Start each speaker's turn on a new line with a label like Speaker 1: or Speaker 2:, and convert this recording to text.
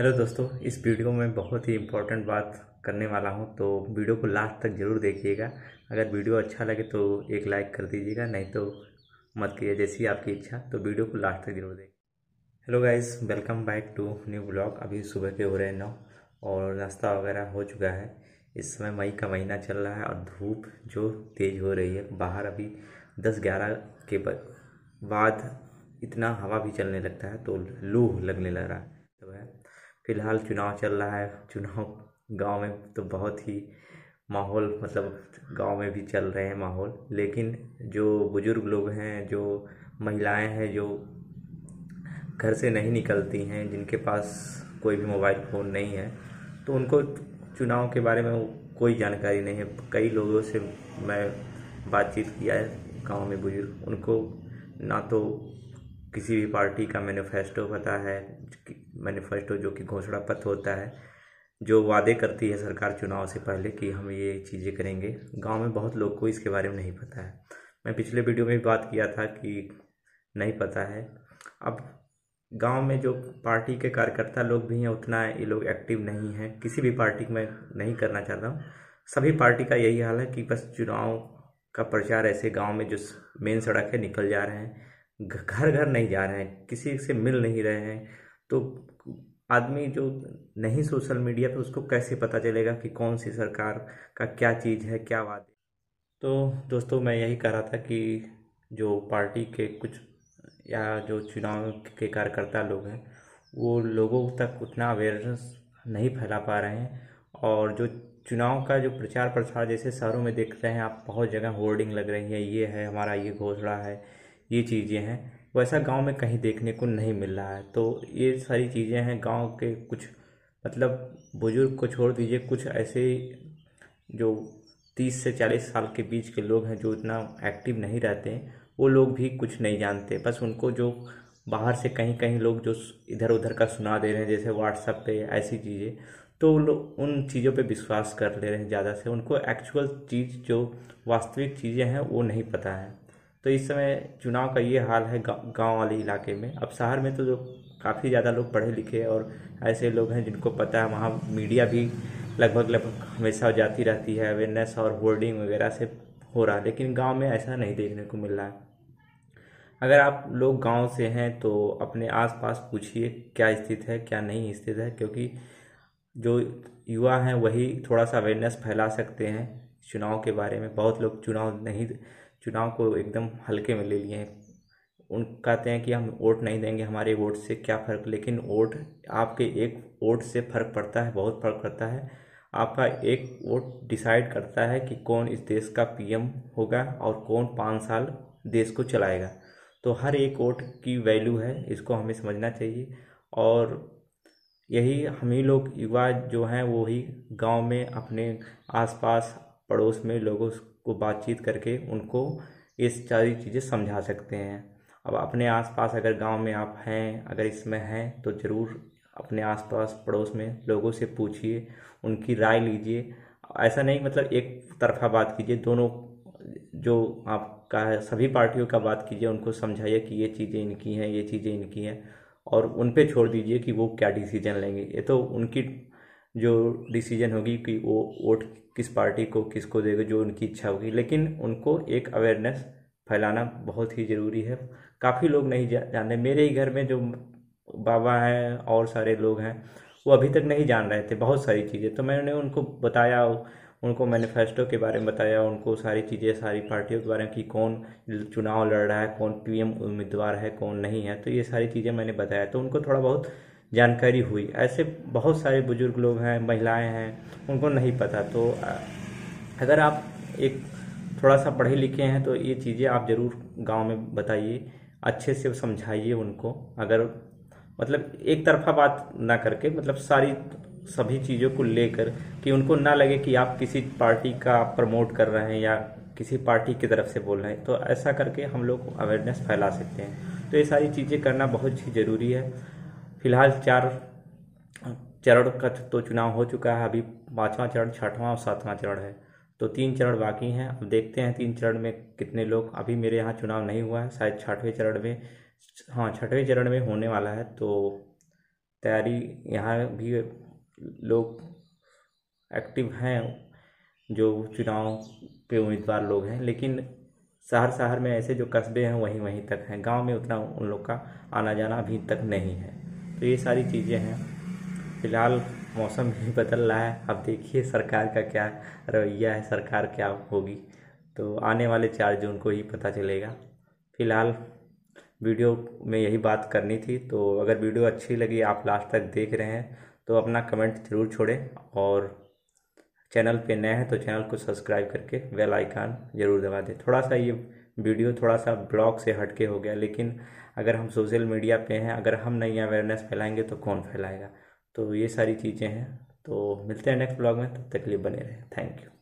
Speaker 1: hello दोस्तों इस video में बहुत ही इम्पोर्टेंट बात करने वाला हूँ तो वीडियो को लास्ट तक ज़रूर देखिएगा अगर वीडियो अच्छा लगे तो एक लाइक कर दीजिएगा नहीं तो मत कीजिए जैसी आपकी इच्छा तो वीडियो को लास्ट तक ज़रूर देखिए hello guys welcome back to new blog अभी सुबह के हो रहे हैं नौ और नाश्ता वगैरह हो चुका है इस समय मई का महीना चल रहा है और धूप जो तेज़ हो रही है बाहर अभी दस ग्यारह के बाद इतना हवा भी चलने लगता है तो लू लगने लग रहा है फ़िलहाल चुनाव चल रहा है चुनाव गाँव में तो बहुत ही माहौल मतलब गाँव में भी चल रहे हैं माहौल लेकिन जो बुज़ुर्ग लोग हैं जो महिलाएं हैं जो घर से नहीं निकलती हैं जिनके पास कोई भी मोबाइल फ़ोन नहीं है तो उनको चुनाव के बारे में कोई जानकारी नहीं है कई लोगों से मैं बातचीत किया है गाँव में बुज़ुर्ग उनको ना तो किसी भी पार्टी का मैनिफेस्टो पता है मैनिफेस्टो जो कि घोषणा पत्र होता है जो वादे करती है सरकार चुनाव से पहले कि हम ये चीज़ें करेंगे गांव में बहुत लोग को इसके बारे में नहीं पता है मैं पिछले वीडियो में भी बात किया था कि नहीं पता है अब गांव में जो पार्टी के कार्यकर्ता लोग भी हैं उतना ये लोग एक्टिव नहीं हैं किसी भी पार्टी में नहीं करना चाहता हूँ सभी पार्टी का यही हाल है कि बस चुनाव का प्रचार ऐसे गांव में जो मेन सड़क है निकल जा रहे हैं घर घर नहीं जा रहे हैं किसी से मिल नहीं रहे हैं तो आदमी जो नहीं सोशल मीडिया पे तो उसको कैसे पता चलेगा कि कौन सी सरकार का क्या चीज़ है क्या वादे तो दोस्तों मैं यही कह रहा था कि जो पार्टी के कुछ या जो चुनाव के कार्यकर्ता लोग हैं वो लोगों तक उतना अवेयरनेस नहीं फैला पा रहे हैं और जो चुनाव का जो प्रचार प्रसार जैसे शहरों में देख रहे हैं आप बहुत जगह होर्डिंग लग रही है ये है हमारा ये घोषणा है ये चीज़ें हैं वैसा गांव में कहीं देखने को नहीं मिल रहा है तो ये सारी चीज़ें हैं गांव के कुछ मतलब बुज़ुर्ग को छोड़ दीजिए कुछ ऐसे जो तीस से चालीस साल के बीच के लोग हैं जो इतना एक्टिव नहीं रहते हैं वो लोग भी कुछ नहीं जानते बस उनको जो बाहर से कहीं कहीं लोग जो इधर उधर का सुना दे रहे हैं जैसे व्हाट्सअप पे ऐसी चीज़ें तो लोग उन चीज़ों पे विश्वास कर ले रहे हैं ज़्यादा से उनको एक्चुअल चीज़ जो वास्तविक चीज़ें हैं वो नहीं पता है तो इस समय चुनाव का ये हाल है गांव वाले इलाके में अब शहर में तो जो काफ़ी ज़्यादा लोग पढ़े लिखे और ऐसे लोग हैं जिनको पता है वहाँ मीडिया भी लगभग लगभग हमेशा जाती रहती है अवेयरनेस और होर्डिंग वगैरह से हो रहा है लेकिन गांव में ऐसा नहीं देखने को मिल रहा है अगर आप लोग गांव से हैं तो अपने आसपास पूछिए क्या स्थित है क्या नहीं स्थित है क्योंकि जो युवा हैं वही थोड़ा सा अवेयरनेस फैला सकते हैं चुनाव के बारे में बहुत लोग चुनाव नहीं चुनाव को एकदम हल्के में ले लिए हैं उन कहते हैं कि हम वोट नहीं देंगे हमारे वोट से क्या फ़र्क लेकिन वोट आपके एक वोट से फ़र्क पड़ता है बहुत फ़र्क पड़ता है आपका एक वोट डिसाइड करता है कि कौन इस देश का पीएम होगा और कौन पाँच साल देश को चलाएगा तो हर एक वोट की वैल्यू है इसको हमें समझना चाहिए और यही हम ही लोग युवा जो हैं वो ही गांव में अपने आसपास पड़ोस में लोगों को बातचीत करके उनको ये सारी चीज़ें समझा सकते हैं अब अपने आसपास अगर गांव में आप हैं अगर इसमें हैं तो ज़रूर अपने आसपास पड़ोस में लोगों से पूछिए उनकी राय लीजिए ऐसा नहीं मतलब एक तरफा बात कीजिए दोनों जो आपका है सभी पार्टियों का बात कीजिए उनको समझाइए कि ये चीज़ें इनकी हैं ये चीज़ें इनकी हैं और उन पर छोड़ दीजिए कि वो क्या डिसीजन लेंगे ये तो उनकी जो डिसीजन होगी कि वो वोट किस पार्टी को किसको देगा जो उनकी इच्छा होगी लेकिन उनको एक अवेयरनेस फैलाना बहुत ही ज़रूरी है काफ़ी लोग नहीं जा, जानते मेरे ही घर में जो बाबा हैं और सारे लोग हैं वो अभी तक नहीं जान रहे थे बहुत सारी चीज़ें तो मैंने उनको बताया उनको मैनिफेस्टो के बारे में बताया उनको सारी चीज़ें सारी पार्टियों के बारे में कि कौन चुनाव लड़ रहा है कौन पीएम उम्मीदवार है कौन नहीं है तो ये सारी चीज़ें मैंने बताया तो उनको थोड़ा बहुत जानकारी हुई ऐसे बहुत सारे बुजुर्ग लोग हैं महिलाएं हैं उनको नहीं पता तो अगर आप एक थोड़ा सा पढ़े लिखे हैं तो ये चीज़ें आप ज़रूर गांव में बताइए अच्छे से समझाइए उनको अगर मतलब एक तरफा बात ना करके मतलब सारी सभी चीज़ों को लेकर कि उनको ना लगे कि आप किसी पार्टी का प्रमोट कर रहे हैं या किसी पार्टी की तरफ से बोल रहे हैं तो ऐसा करके हम लोग अवेयरनेस फैला सकते हैं तो ये सारी चीज़ें करना बहुत ही ज़रूरी है फिलहाल चार चरण का तो चुनाव हो चुका है अभी पाँचवा चरण छठवां और सातवां चरण है तो तीन चरण बाकी हैं अब देखते हैं तीन चरण में कितने लोग अभी मेरे यहाँ चुनाव नहीं हुआ है शायद छठवें चरण में हाँ छठवें चरण में होने वाला है तो तैयारी यहाँ भी लोग एक्टिव हैं जो चुनाव पे उम्मीदवार लोग हैं लेकिन शहर शहर में ऐसे जो कस्बे हैं वहीं वहीं तक हैं गांव में उतना उन लोग का आना जाना अभी तक नहीं है तो ये सारी चीज़ें हैं फिलहाल मौसम भी बदल रहा है अब देखिए सरकार का क्या रवैया है सरकार क्या होगी तो आने वाले चार जून को ही पता चलेगा फिलहाल वीडियो में यही बात करनी थी तो अगर वीडियो अच्छी लगी आप लास्ट तक देख रहे हैं तो अपना कमेंट ज़रूर छोड़ें और चैनल पे नए हैं तो चैनल को सब्सक्राइब करके बेल आइकान ज़रूर दबा दें थोड़ा सा ये वीडियो थोड़ा सा ब्लॉग से हटके हो गया लेकिन अगर हम सोशल मीडिया पे हैं अगर हम नहीं अवेयरनेस फैलाएंगे तो कौन फैलाएगा तो ये सारी चीज़ें हैं तो मिलते हैं नेक्स्ट ब्लॉग में तब तक लिए बने रहें थैंक यू